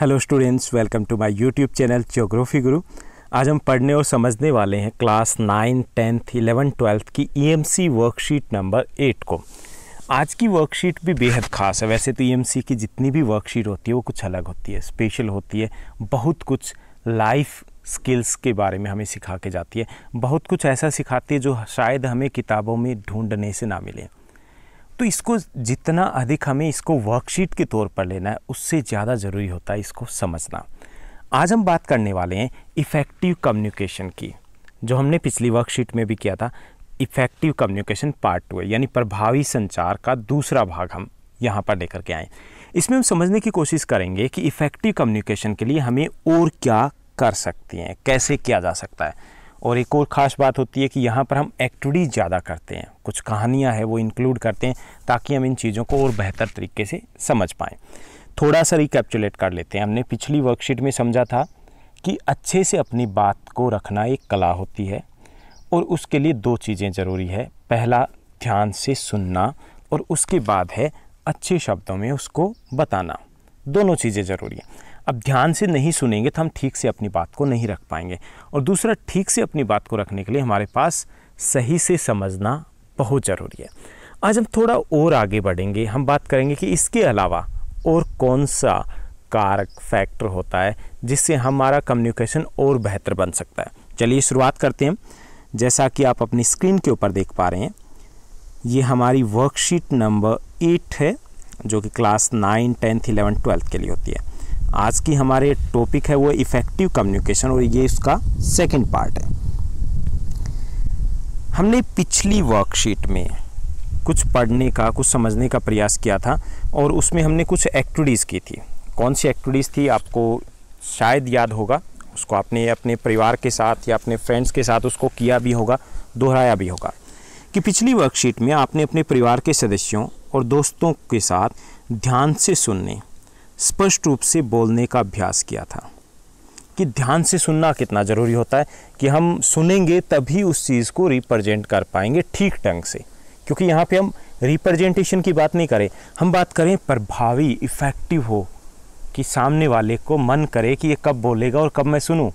hello students welcome to my YouTube channel geography Guru आज हम पढ़ने और समझने वाले हैं class nine tenth eleven twelfth की ईएमसी वर्कशीट नंबर एट को आज की वर्कशीट भी बेहद खास है वैसे तो ईएमसी e की जितनी भी वर्कशीट होती है वो कुछ अलग होती है स्पेशल होती है बहुत कुछ लाइफ स्किल्स के बारे में हमें सिखा के जाती है बहुत कुछ ऐसा सिखाती है जो शायद हमें किताबों में ढूंढने से ना मिले तो इसको जितना अधिक हमें इसको वर्कशीट के तौर पर लेना है उससे ज़्यादा ज़रूरी होता है इसको समझना आज हम बात करने वाले हैं इफ़ेक्टिव कम्युनिकेशन की जो हमने पिछली वर्कशीट में भी किया था इफ़ेक्टिव कम्युनिकेशन पार्ट टू है यानी प्रभावी संचार का दूसरा भाग हम यहाँ पर लेकर के आए इसमें हम समझने की कोशिश करेंगे कि इफ़ेक्टिव कम्युनिकेशन के लिए हमें और क्या कर सकती हैं कैसे किया जा सकता है और एक और ख़ास बात होती है कि यहाँ पर हम एक्टिविटीज़ ज़्यादा करते हैं कुछ कहानियाँ हैं वो इंक्लूड करते हैं ताकि हम इन चीज़ों को और बेहतर तरीके से समझ पाएँ थोड़ा सा रिकैप्चुलेट कर लेते हैं हमने पिछली वर्कशीट में समझा था कि अच्छे से अपनी बात को रखना एक कला होती है और उसके लिए दो चीज़ें ज़रूरी है पहला ध्यान से सुनना और उसके बाद है अच्छे शब्दों में उसको बताना दोनों चीज़ें ज़रूरी हैं अब ध्यान से नहीं सुनेंगे तो हम ठीक से अपनी बात को नहीं रख पाएंगे और दूसरा ठीक से अपनी बात को रखने के लिए हमारे पास सही से समझना बहुत ज़रूरी है आज हम थोड़ा और आगे बढ़ेंगे हम बात करेंगे कि इसके अलावा और कौन सा कारक फैक्टर होता है जिससे हमारा कम्युनिकेशन और बेहतर बन सकता है चलिए शुरुआत करते हैं जैसा कि आप अपनी स्क्रीन के ऊपर देख पा रहे हैं ये हमारी वर्कशीट नंबर एट है जो कि class nine tenth eleven twelfth के लिए होती है आज की हमारे टॉपिक है वो इफ़ेक्टिव कम्युनिकेशन और ये इसका सेकंड पार्ट है हमने पिछली वर्कशीट में कुछ पढ़ने का कुछ समझने का प्रयास किया था और उसमें हमने कुछ एक्टिविटीज़ की थी कौन सी एक्टिविटीज़ थी आपको शायद याद होगा उसको आपने अपने परिवार के साथ या अपने फ्रेंड्स के साथ उसको किया भी होगा दोहराया भी होगा कि पिछली वर्कशीट में आपने अपने परिवार के सदस्यों और दोस्तों के साथ ध्यान से सुनने स्पष्ट रूप से बोलने का अभ्यास किया था कि ध्यान से सुनना कितना ज़रूरी होता है कि हम सुनेंगे तभी उस चीज़ को रिप्रेजेंट कर पाएंगे ठीक ढंग से क्योंकि यहाँ पे हम रिप्रेजेंटेशन की बात नहीं करें हम बात करें प्रभावी इफ़ेक्टिव हो कि सामने वाले को मन करे कि ये कब बोलेगा और कब मैं सुनूं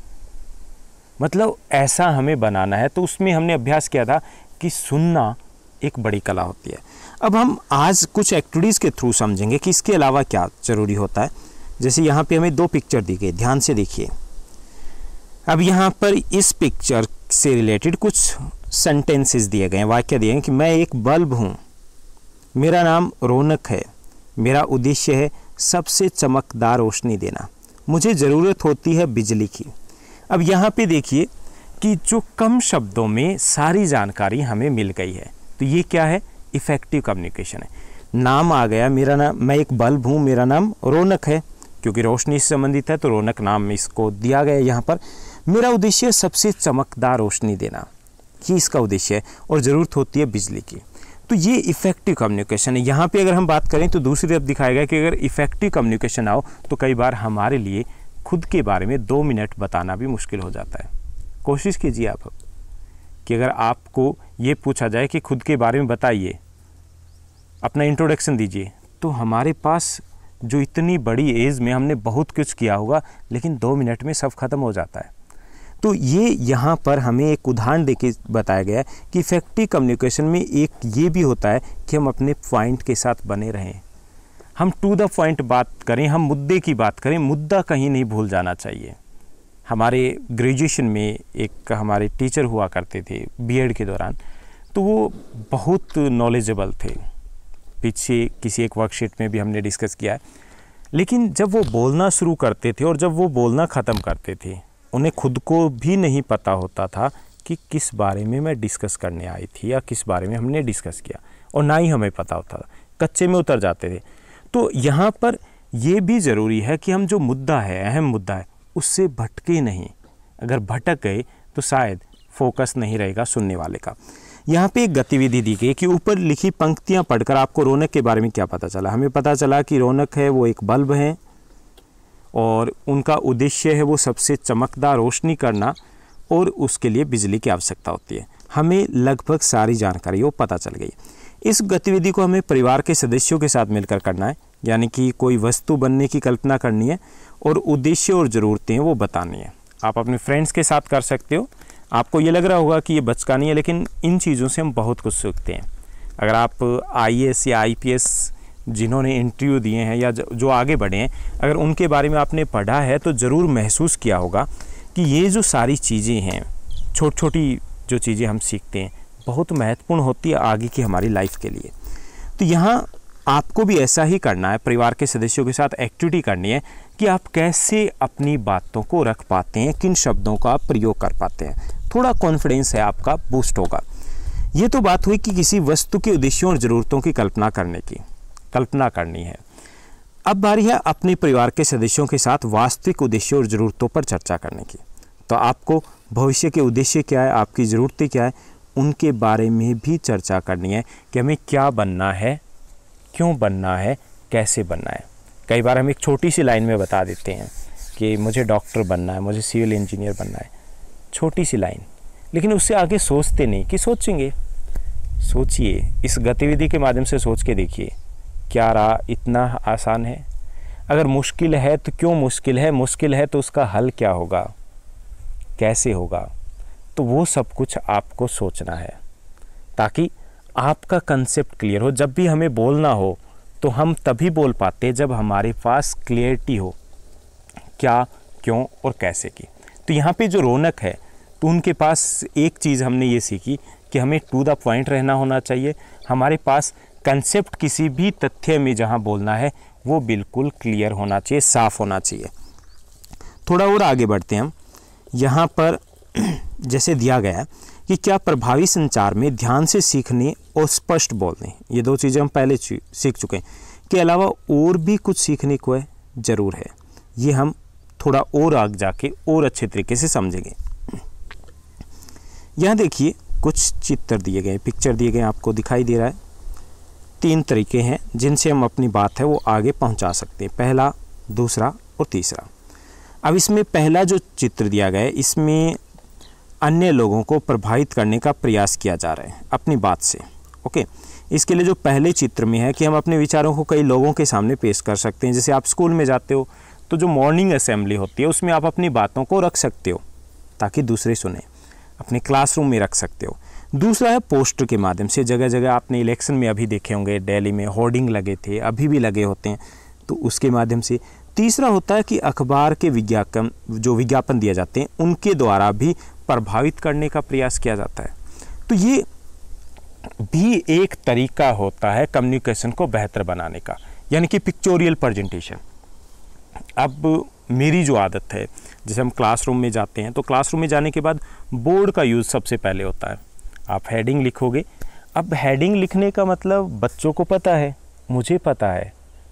मतलब ऐसा हमें बनाना है तो उसमें हमने अभ्यास किया था कि सुनना एक बड़ी कला होती है अब हम आज कुछ एक्टिविटीज़ के थ्रू समझेंगे कि इसके अलावा क्या ज़रूरी होता है जैसे यहाँ पे हमें दो पिक्चर दी गई ध्यान से देखिए अब यहाँ पर इस पिक्चर से रिलेटेड कुछ सेंटेंसेस दिए गए हैं वाक्य दिए हैं कि मैं एक बल्ब हूँ मेरा नाम रौनक है मेरा उद्देश्य है सबसे चमकदार रोशनी देना मुझे ज़रूरत होती है बिजली की अब यहाँ पे देखिए कि जो कम शब्दों में सारी जानकारी हमें मिल गई है तो ये क्या है इफ़ेक्टिव कम्युनिकेशन है नाम आ गया मेरा नाम मैं एक बल्ब हूँ मेरा नाम रौनक है क्योंकि रोशनी से संबंधित है तो रौनक नाम इसको दिया गया यहाँ पर मेरा उद्देश्य सबसे चमकदार रोशनी देना ही इसका उद्देश्य है और ज़रूरत होती है बिजली की तो ये इफ़ेक्टिव कम्युनिकेशन है यहाँ पे अगर हम बात करें तो दूसरी तरफ दिखाया गया कि अगर इफ़ेक्टिव कम्युनिकेशन आओ तो कई बार हमारे लिए खुद के बारे में दो मिनट बताना भी मुश्किल हो जाता है कोशिश कीजिए आप कि अगर आपको ये पूछा जाए कि खुद के बारे में बताइए अपना इंट्रोडक्शन दीजिए तो हमारे पास जो इतनी बड़ी एज में हमने बहुत कुछ किया होगा लेकिन दो मिनट में सब खत्म हो जाता है तो ये यहाँ पर हमें एक उदाहरण देके बताया गया है कि इफेक्टिव कम्युनिकेशन में एक ये भी होता है कि हम अपने पॉइंट के साथ बने रहें हम टू द पॉइंट बात करें हम मुद्दे की बात करें मुद्दा कहीं नहीं भूल जाना चाहिए हमारे ग्रेजुएशन में एक हमारे टीचर हुआ करते थे बीएड के दौरान तो वो बहुत नॉलेजेबल थे पीछे किसी एक वर्कशीट में भी हमने डिस्कस किया है लेकिन जब वो बोलना शुरू करते थे और जब वो बोलना ख़त्म करते थे उन्हें खुद को भी नहीं पता होता था कि किस बारे में मैं डिस्कस करने आई थी या किस बारे में हमने डिस्कस किया और ना ही हमें पता होता था कच्चे में उतर जाते थे तो यहाँ पर ये भी ज़रूरी है कि हम जो मुद्दा है अहम मुद्दा है उससे भटके नहीं अगर भटक गए तो शायद फोकस नहीं रहेगा सुनने वाले का यहाँ पे एक गतिविधि दी गई कि ऊपर लिखी पंक्तियाँ पढ़कर आपको रौनक के बारे में क्या पता चला हमें पता चला कि रौनक है वो एक बल्ब है और उनका उद्देश्य है वो सबसे चमकदार रोशनी करना और उसके लिए बिजली की आवश्यकता होती है हमें लगभग सारी जानकारी वो पता चल गई इस गतिविधि को हमें परिवार के सदस्यों के साथ मिलकर करना है यानी कि कोई वस्तु बनने की कल्पना करनी है और उद्देश्य और ज़रूरतें वो बतानी है आप अपने फ्रेंड्स के साथ कर सकते हो आपको ये लग रहा होगा कि ये नहीं है लेकिन इन चीज़ों से हम बहुत कुछ सीखते हैं अगर आप आई या आई जिन्होंने इंटरव्यू दिए हैं या जो आगे बढ़े हैं अगर उनके बारे में आपने पढ़ा है तो ज़रूर महसूस किया होगा कि ये जो सारी चीज़ें हैं छोटी छोटी जो चीज़ें हम सीखते हैं बहुत महत्वपूर्ण होती है आगे की हमारी लाइफ के लिए तो यहाँ आपको भी ऐसा ही करना है परिवार के सदस्यों के साथ एक्टिविटी करनी है कि आप कैसे अपनी बातों को रख पाते हैं किन शब्दों का प्रयोग कर पाते हैं थोड़ा कॉन्फिडेंस है आपका बूस्ट होगा ये तो बात हुई कि किसी वस्तु के उद्देश्यों और ज़रूरतों की कल्पना करने की कल्पना करनी है अब बारी है अपने परिवार के सदस्यों के साथ वास्तविक उद्देश्यों और ज़रूरतों पर चर्चा करने की तो आपको भविष्य के उद्देश्य क्या है आपकी ज़रूरतें क्या है उनके बारे में भी चर्चा करनी है कि हमें क्या बनना है क्यों बनना है कैसे बनना है कई बार हम एक छोटी सी लाइन में बता देते हैं कि मुझे डॉक्टर बनना है मुझे सिविल इंजीनियर बनना है छोटी सी लाइन लेकिन उससे आगे सोचते नहीं कि सोचेंगे सोचिए इस गतिविधि के माध्यम से सोच के देखिए क्या राह इतना आसान है अगर मुश्किल है तो क्यों मुश्किल है मुश्किल है तो उसका हल क्या होगा कैसे होगा तो वो सब कुछ आपको सोचना है ताकि आपका कंसेप्ट क्लियर हो जब भी हमें बोलना हो तो हम तभी बोल पाते जब हमारे पास क्लियरिटी हो क्या क्यों और कैसे की तो यहाँ पे जो रौनक है तो उनके पास एक चीज़ हमने ये सीखी कि हमें टू द पॉइंट रहना होना चाहिए हमारे पास कंसेप्ट किसी भी तथ्य में जहाँ बोलना है वो बिल्कुल क्लियर होना चाहिए साफ़ होना चाहिए थोड़ा और आगे बढ़ते हैं हम यहाँ पर जैसे दिया गया कि क्या प्रभावी संचार में ध्यान से सीखने और स्पष्ट बोलने ये दो चीज़ें हम पहले सीख चुके हैं के अलावा और भी कुछ सीखने को है ज़रूर है ये हम थोड़ा और आग जाके और अच्छे तरीके से समझेंगे यहाँ देखिए कुछ चित्र दिए गए पिक्चर दिए गए आपको दिखाई दे रहा है तीन तरीके हैं जिनसे हम अपनी बात है वो आगे पहुँचा सकते हैं पहला दूसरा और तीसरा अब इसमें पहला जो चित्र दिया गया है इसमें अन्य लोगों को प्रभावित करने का प्रयास किया जा रहा है अपनी बात से ओके इसके लिए जो पहले चित्र में है कि हम अपने विचारों को कई लोगों के सामने पेश कर सकते हैं जैसे आप स्कूल में जाते हो तो जो मॉर्निंग असेंबली होती है उसमें आप अपनी बातों को रख सकते हो ताकि दूसरे सुने अपने क्लासरूम में रख सकते हो दूसरा है पोस्टर के माध्यम से जगह जगह आपने इलेक्शन में अभी देखे होंगे डेली में होर्डिंग लगे थे अभी भी लगे होते हैं तो उसके माध्यम से तीसरा होता है कि अखबार के विज्ञापन जो विज्ञापन दिए जाते हैं उनके द्वारा भी प्रभावित करने का प्रयास किया जाता है तो ये भी एक तरीका होता है कम्युनिकेशन को बेहतर बनाने का यानी कि पिक्चोरियल प्रेजेंटेशन अब मेरी जो आदत है जैसे हम क्लासरूम में जाते हैं तो क्लासरूम में जाने के बाद बोर्ड का यूज़ सबसे पहले होता है आप हेडिंग लिखोगे अब हेडिंग लिखने का मतलब बच्चों को पता है मुझे पता है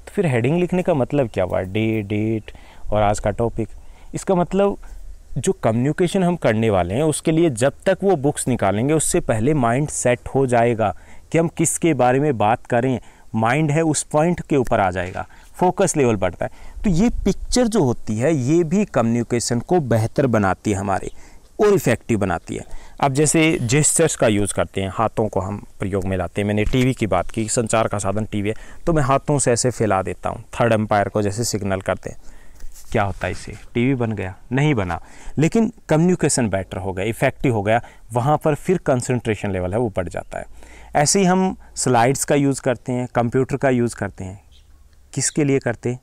तो फिर हेडिंग लिखने का मतलब क्या हुआ डे डेट और आज का टॉपिक इसका मतलब जो कम्युनिकेशन हम करने वाले हैं उसके लिए जब तक वो बुक्स निकालेंगे उससे पहले माइंड सेट हो जाएगा कि हम किसके बारे में बात करें माइंड है उस पॉइंट के ऊपर आ जाएगा फोकस लेवल बढ़ता है तो ये पिक्चर जो होती है ये भी कम्युनिकेशन को बेहतर बनाती है हमारे और इफ़ेक्टिव बनाती है अब जैसे जेस्चर्स का यूज़ करते हैं हाथों को हम प्रयोग में लाते हैं मैंने टीवी की बात की संचार का साधन टीवी है तो मैं हाथों से ऐसे फैला देता हूँ थर्ड एम्पायर को जैसे सिग्नल करते हैं क्या होता है इसे टीवी बन गया नहीं बना लेकिन कम्युनिकेशन बेटर हो गया इफेक्टिव हो गया वहाँ पर फिर कंसंट्रेशन लेवल है वो बढ़ जाता है ऐसे ही हम स्लाइड्स का यूज़ करते हैं कंप्यूटर का यूज़ करते हैं किसके लिए करते हैं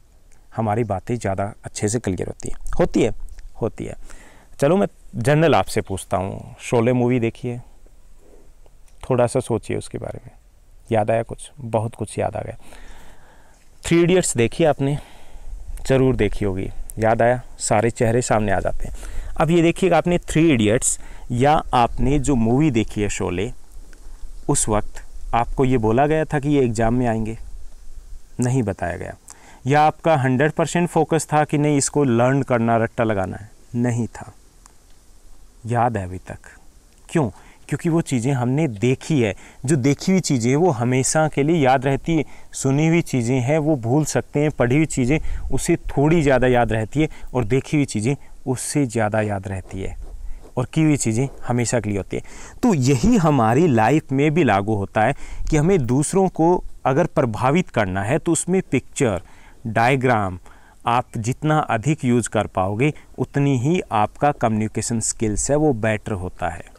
हमारी बातें ज़्यादा अच्छे से क्लियर होती है होती है होती है चलो मैं जनरल आपसे पूछता हूँ शोले मूवी देखिए थोड़ा सा सोचिए उसके बारे में याद आया कुछ बहुत कुछ याद आ गया थ्री इडियट्स देखिए आपने ज़रूर देखी होगी याद आया सारे चेहरे सामने आ जाते हैं अब ये देखिएगा आपने थ्री इडियट्स या आपने जो मूवी देखी है शोले उस वक्त आपको ये बोला गया था कि ये एग्ज़ाम में आएंगे नहीं बताया गया या आपका हंड्रेड परसेंट फोकस था कि नहीं इसको लर्न करना रट्टा लगाना है नहीं था याद है अभी तक क्यों क्योंकि वो चीज़ें हमने देखी है जो देखी हुई चीज़ें हैं वो हमेशा के लिए याद रहती है सुनी हुई चीज़ें हैं वो भूल सकते हैं पढ़ी हुई चीज़ें उसे थोड़ी ज़्यादा याद रहती है और देखी हुई चीज़ें उससे ज़्यादा याद रहती है और की हुई चीज़ें हमेशा के लिए होती है तो यही हमारी लाइफ में भी लागू होता है कि हमें दूसरों को अगर प्रभावित करना है तो उसमें पिक्चर डायग्राम आप जितना अधिक यूज़ कर पाओगे उतनी ही आपका कम्युनिकेशन स्किल्स है वो बेटर होता है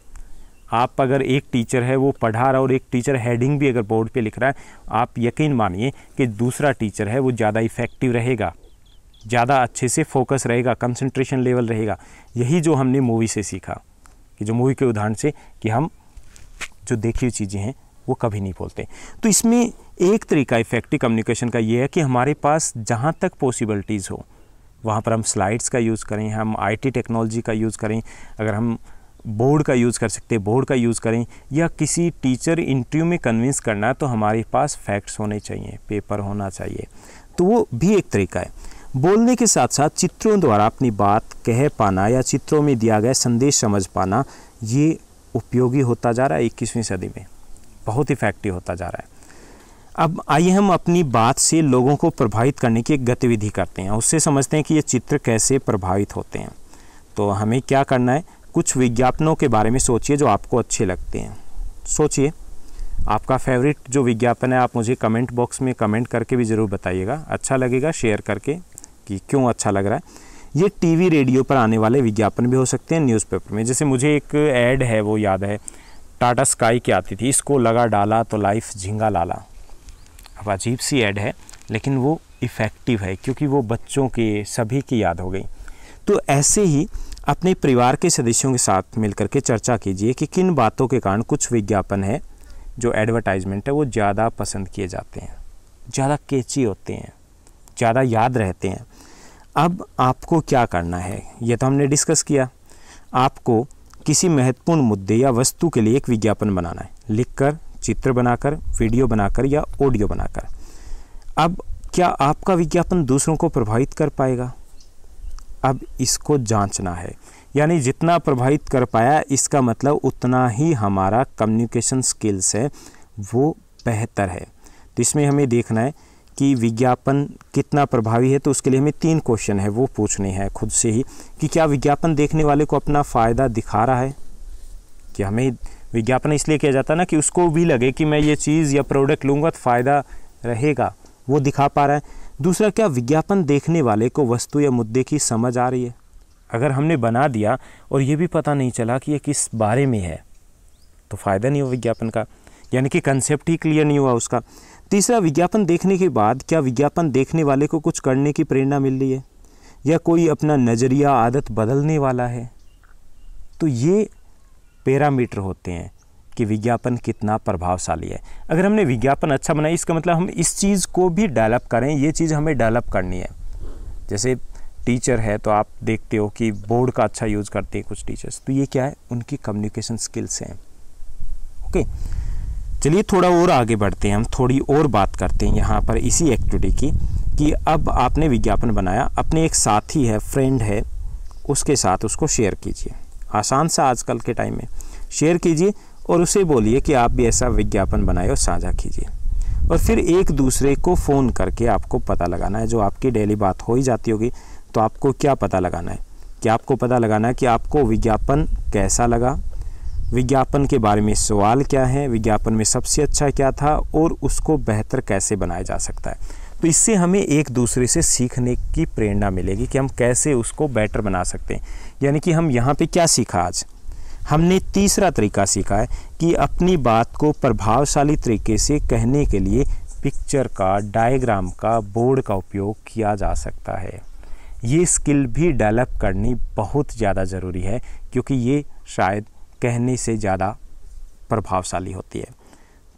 आप अगर एक टीचर है वो पढ़ा रहा और एक टीचर हेडिंग भी अगर बोर्ड पे लिख रहा है आप यकीन मानिए कि दूसरा टीचर है वो ज़्यादा इफ़ेक्टिव रहेगा ज़्यादा अच्छे से फोकस रहेगा कंसंट्रेशन लेवल रहेगा यही जो हमने मूवी से सीखा कि जो मूवी के उदाहरण से कि हम जो देखी हुई चीज़ें हैं वो कभी नहीं बोलते तो इसमें एक तरीका इफेक्टिव कम्युनिकेशन का ये है कि हमारे पास जहाँ तक पॉसिबिलिटीज़ हो वहाँ पर हम स्लाइड्स का यूज़ करें हम आईटी टेक्नोलॉजी का यूज़ करें अगर हम बोर्ड का यूज़ कर सकते हैं बोर्ड का यूज़ करें या किसी टीचर इंटरव्यू में कन्विंस करना तो हमारे पास फैक्ट्स होने चाहिए पेपर होना चाहिए तो वो भी एक तरीका है बोलने के साथ साथ चित्रों द्वारा अपनी बात कह पाना या चित्रों में दिया गया संदेश समझ पाना ये उपयोगी होता जा रहा है इक्कीसवीं सदी में बहुत इफ़ेक्टिव होता जा रहा है अब आइए हम अपनी बात से लोगों को प्रभावित करने की एक गतिविधि करते हैं उससे समझते हैं कि ये चित्र कैसे प्रभावित होते हैं तो हमें क्या करना है कुछ विज्ञापनों के बारे में सोचिए जो आपको अच्छे लगते हैं सोचिए आपका फेवरेट जो विज्ञापन है आप मुझे कमेंट बॉक्स में कमेंट करके भी ज़रूर बताइएगा अच्छा लगेगा शेयर करके कि क्यों अच्छा लग रहा है ये टीवी रेडियो पर आने वाले विज्ञापन भी हो सकते हैं न्यूज़पेपर में जैसे मुझे एक ऐड है वो याद है टाटा स्काई की आती थी इसको लगा डाला तो लाइफ झींगा लाला अब अजीब सी ऐड है लेकिन वो इफ़ेक्टिव है क्योंकि वो बच्चों के सभी की याद हो गई तो ऐसे ही अपने परिवार के सदस्यों के साथ मिलकर के चर्चा कीजिए कि किन बातों के कारण कुछ विज्ञापन है जो एडवर्टाइजमेंट है वो ज़्यादा पसंद किए जाते हैं ज़्यादा केची होते हैं ज़्यादा याद रहते हैं अब आपको क्या करना है ये तो हमने डिस्कस किया आपको किसी महत्वपूर्ण मुद्दे या वस्तु के लिए एक विज्ञापन बनाना है लिखकर चित्र बनाकर वीडियो बनाकर या ऑडियो बनाकर अब क्या आपका विज्ञापन दूसरों को प्रभावित कर पाएगा अब इसको जांचना है यानी जितना प्रभावित कर पाया इसका मतलब उतना ही हमारा कम्युनिकेशन स्किल्स है वो बेहतर है तो इसमें हमें देखना है कि विज्ञापन कितना प्रभावी है तो उसके लिए हमें तीन क्वेश्चन है वो पूछने हैं खुद से ही कि क्या विज्ञापन देखने वाले को अपना फ़ायदा दिखा रहा है कि हमें विज्ञापन इसलिए किया जाता है ना कि उसको भी लगे कि मैं ये चीज़ या प्रोडक्ट लूँगा तो फ़ायदा रहेगा वो दिखा पा रहा है दूसरा क्या विज्ञापन देखने वाले को वस्तु या मुद्दे की समझ आ रही है अगर हमने बना दिया और ये भी पता नहीं चला कि ये किस बारे में है तो फ़ायदा नहीं हुआ विज्ञापन का यानी कि कंसेप्ट ही क्लियर नहीं हुआ उसका तीसरा विज्ञापन देखने के बाद क्या विज्ञापन देखने वाले को कुछ करने की प्रेरणा मिल रही है या कोई अपना नज़रिया आदत बदलने वाला है तो ये पैरामीटर होते हैं कि विज्ञापन कितना प्रभावशाली है अगर हमने विज्ञापन अच्छा बनाया इसका मतलब हम इस चीज़ को भी डेवलप करें ये चीज़ हमें डेवलप करनी है जैसे टीचर है तो आप देखते हो कि बोर्ड का अच्छा यूज़ करते हैं कुछ टीचर्स तो ये क्या है उनकी कम्युनिकेशन स्किल्स हैं ओके चलिए थोड़ा और आगे बढ़ते हैं हम थोड़ी और बात करते हैं यहाँ पर इसी एक्टिविटी की कि अब आपने विज्ञापन बनाया अपने एक साथी है फ्रेंड है उसके साथ उसको शेयर कीजिए आसान सा आजकल के टाइम में शेयर कीजिए और उसे बोलिए कि आप भी ऐसा विज्ञापन बनाए और साझा कीजिए और फिर एक दूसरे को फ़ोन करके आपको पता लगाना है जो आपकी डेली बात हो ही जाती होगी तो आपको क्या पता लगाना है कि आपको पता लगाना है कि आपको विज्ञापन कैसा लगा विज्ञापन के बारे में सवाल क्या है विज्ञापन में सबसे अच्छा क्या था और उसको बेहतर कैसे बनाया जा सकता है तो इससे हमें एक दूसरे से सीखने की प्रेरणा मिलेगी कि हम कैसे उसको बेटर बना सकते हैं यानी कि हम यहाँ पे क्या सीखा आज हमने तीसरा तरीका सीखा है कि अपनी बात को प्रभावशाली तरीके से कहने के लिए पिक्चर का डायग्राम का बोर्ड का उपयोग किया जा सकता है ये स्किल भी डेवलप करनी बहुत ज़्यादा ज़रूरी है क्योंकि ये शायद कहने से ज़्यादा प्रभावशाली होती है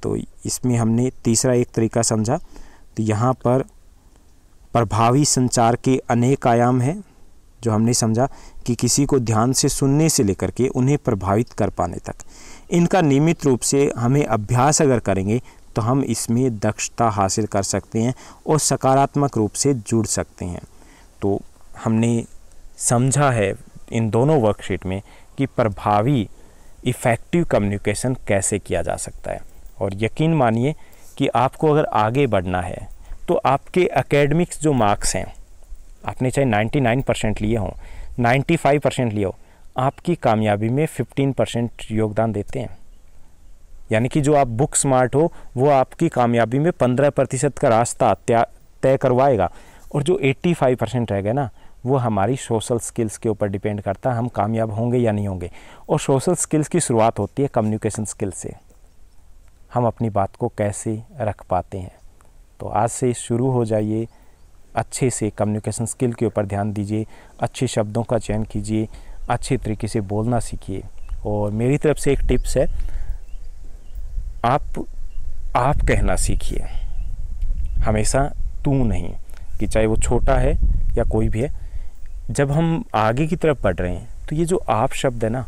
तो इसमें हमने तीसरा एक तरीका समझा तो यहाँ पर प्रभावी संचार के अनेक आयाम हैं जो हमने समझा कि किसी को ध्यान से सुनने से लेकर के उन्हें प्रभावित कर पाने तक इनका नियमित रूप से हमें अभ्यास अगर करेंगे तो हम इसमें दक्षता हासिल कर सकते हैं और सकारात्मक रूप से जुड़ सकते हैं तो हमने समझा है इन दोनों वर्कशीट में कि प्रभावी इफ़ेक्टिव कम्युनिकेशन कैसे किया जा सकता है और यकीन मानिए कि आपको अगर आगे बढ़ना है तो आपके एकेडमिक्स जो मार्क्स हैं आपने चाहे 99 परसेंट लिए हों 95 परसेंट लिए हो आपकी कामयाबी में 15 परसेंट योगदान देते हैं यानी कि जो आप बुक स्मार्ट हो वो आपकी कामयाबी में 15 प्रतिशत का रास्ता तय करवाएगा और जो 85 परसेंट रह गए ना वो हमारी सोशल स्किल्स के ऊपर डिपेंड करता है हम कामयाब होंगे या नहीं होंगे और सोशल स्किल्स की शुरुआत होती है कम्युनिकेशन स्किल से हम अपनी बात को कैसे रख पाते हैं तो आज से शुरू हो जाइए अच्छे से कम्युनिकेशन स्किल के ऊपर ध्यान दीजिए अच्छे शब्दों का चयन कीजिए अच्छे तरीके से बोलना सीखिए और मेरी तरफ से एक टिप्स है आप आप कहना सीखिए हमेशा तू नहीं कि चाहे वो छोटा है या कोई भी है जब हम आगे की तरफ बढ़ रहे हैं तो ये जो आप शब्द है ना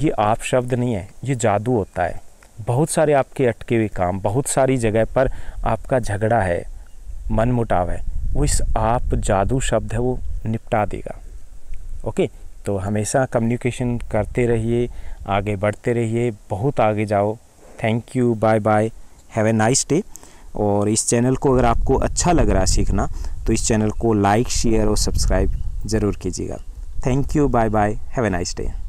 ये आप शब्द नहीं है ये जादू होता है बहुत सारे आपके अटके हुए काम बहुत सारी जगह पर आपका झगड़ा है मन मुटाव है वो इस आप जादू शब्द है वो निपटा देगा ओके तो हमेशा कम्युनिकेशन करते रहिए आगे बढ़ते रहिए बहुत आगे जाओ thank you bye bye have a nice day और इस चैनल को अगर आपको अच्छा लग रहा है सीखना तो इस चैनल को लाइक शेयर और सब्सक्राइब ज़रूर कीजिएगा thank you bye bye have a nice day